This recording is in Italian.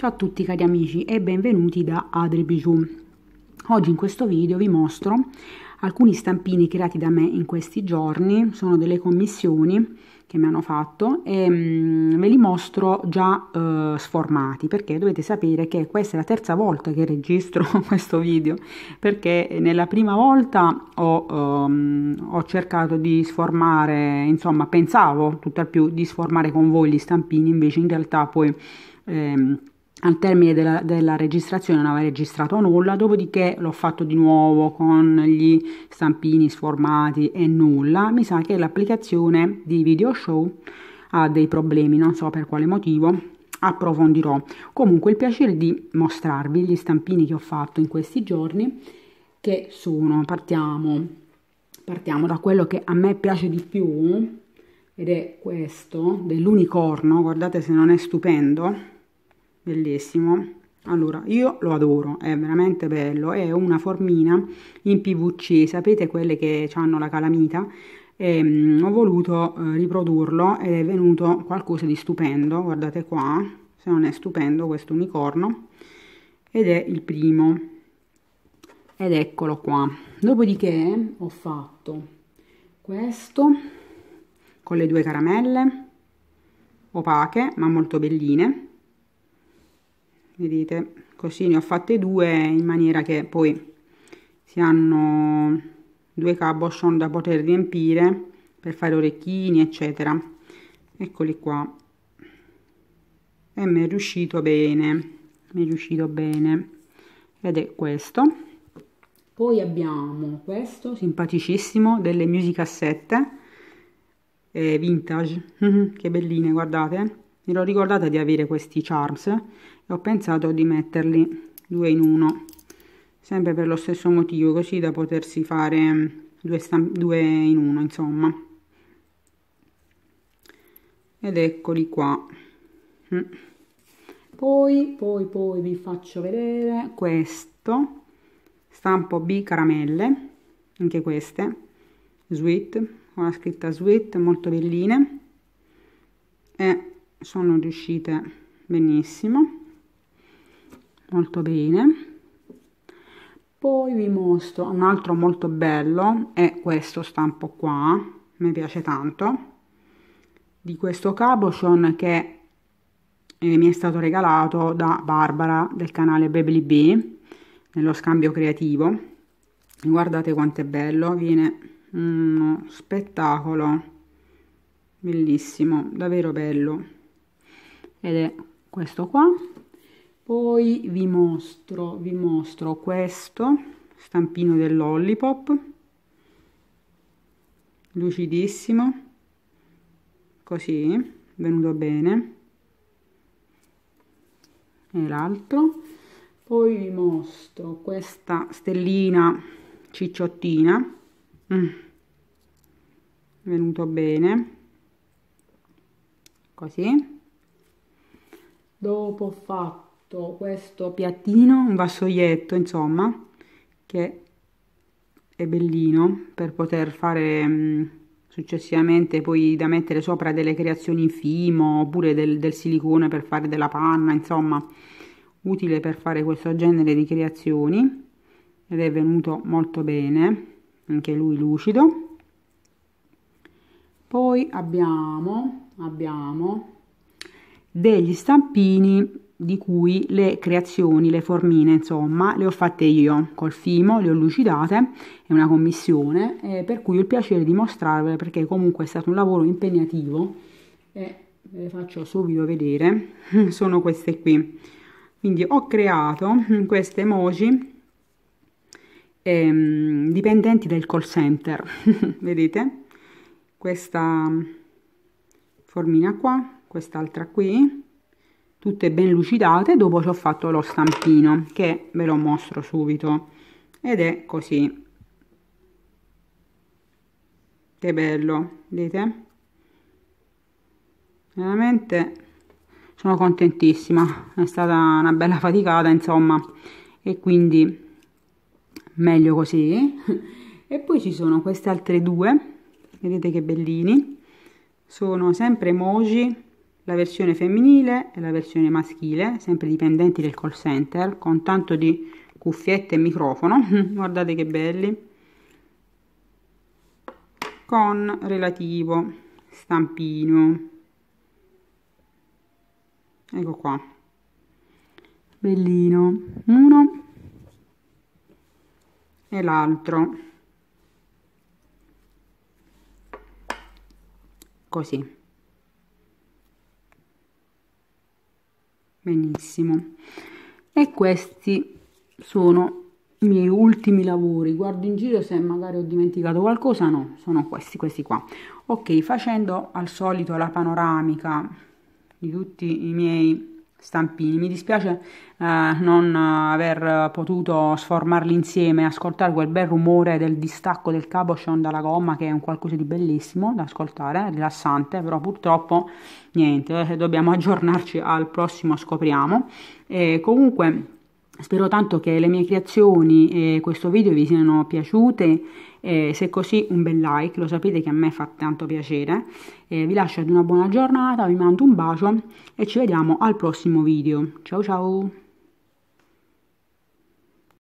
Ciao a tutti cari amici e benvenuti da Adri Bijou. Oggi in questo video vi mostro alcuni stampini creati da me in questi giorni, sono delle commissioni che mi hanno fatto e mm, ve li mostro già eh, sformati perché dovete sapere che questa è la terza volta che registro questo video perché nella prima volta ho, um, ho cercato di sformare, insomma pensavo tutt'al più di sformare con voi gli stampini invece in realtà poi... Ehm, al termine della, della, registrazione non aveva registrato nulla, dopodiché l'ho fatto di nuovo con gli stampini sformati e nulla. Mi sa che l'applicazione di Video Show ha dei problemi, non so per quale motivo, approfondirò. Comunque il piacere di mostrarvi gli stampini che ho fatto in questi giorni, che sono, partiamo, partiamo da quello che a me piace di più, ed è questo dell'unicorno, guardate se non è stupendo bellissimo allora io lo adoro è veramente bello è una formina in pvc sapete quelle che hanno la calamita e, ehm, ho voluto eh, riprodurlo ed è venuto qualcosa di stupendo guardate qua se non è stupendo questo unicorno ed è il primo ed eccolo qua dopodiché ho fatto questo con le due caramelle opache ma molto belline vedete così ne ho fatte due in maniera che poi si hanno due cabochon da poter riempire per fare orecchini eccetera eccoli qua e mi è riuscito bene mi è riuscito bene ed è questo poi abbiamo questo simpaticissimo delle musicassette eh, vintage che belline guardate eh mi ero ricordata di avere questi charms e ho pensato di metterli due in uno sempre per lo stesso motivo così da potersi fare due, due in uno insomma ed eccoli qua mm. poi poi poi vi faccio vedere questo stampo b caramelle anche queste sweet con la scritta sweet molto belline e sono riuscite benissimo molto bene poi vi mostro un altro molto bello è questo stampo qua mi piace tanto di questo cabochon che mi è stato regalato da Barbara del canale Baby B nello scambio creativo guardate quanto è bello viene uno spettacolo bellissimo davvero bello ed è questo qua poi vi mostro, vi mostro questo stampino dell'ollipop lucidissimo così venuto bene e l'altro poi vi mostro questa stellina cicciottina mm. venuto bene così dopo ho fatto questo piattino un vassoietto insomma che è bellino per poter fare mm, successivamente poi da mettere sopra delle creazioni in fimo oppure del, del silicone per fare della panna insomma utile per fare questo genere di creazioni ed è venuto molto bene anche lui lucido poi abbiamo abbiamo degli stampini di cui le creazioni, le formine, insomma, le ho fatte io col fimo, le ho lucidate, è una commissione, eh, per cui ho il piacere di mostrarvele perché comunque è stato un lavoro impegnativo e ve le faccio subito vedere, sono queste qui. Quindi ho creato queste emoji ehm, dipendenti del call center, vedete? Questa formina qua, quest'altra qui tutte ben lucidate dopo ci ho fatto lo stampino che ve lo mostro subito ed è così che bello vedete veramente sono contentissima è stata una bella faticata insomma e quindi meglio così e poi ci sono queste altre due vedete che bellini sono sempre emoji la versione femminile e la versione maschile, sempre dipendenti del call center, con tanto di cuffiette e microfono, guardate che belli, con relativo stampino, ecco qua, bellino, uno e l'altro, così. benissimo e questi sono i miei ultimi lavori guardo in giro se magari ho dimenticato qualcosa no sono questi questi qua ok facendo al solito la panoramica di tutti i miei Stampini, mi dispiace eh, non aver potuto sformarli insieme, ascoltare quel bel rumore del distacco del cabochon dalla gomma che è un qualcosa di bellissimo da ascoltare, rilassante, però purtroppo niente, eh, dobbiamo aggiornarci al prossimo scopriamo. E comunque Spero tanto che le mie creazioni e questo video vi siano piaciute, eh, se così un bel like, lo sapete che a me fa tanto piacere. Eh, vi lascio ad una buona giornata, vi mando un bacio e ci vediamo al prossimo video. Ciao ciao!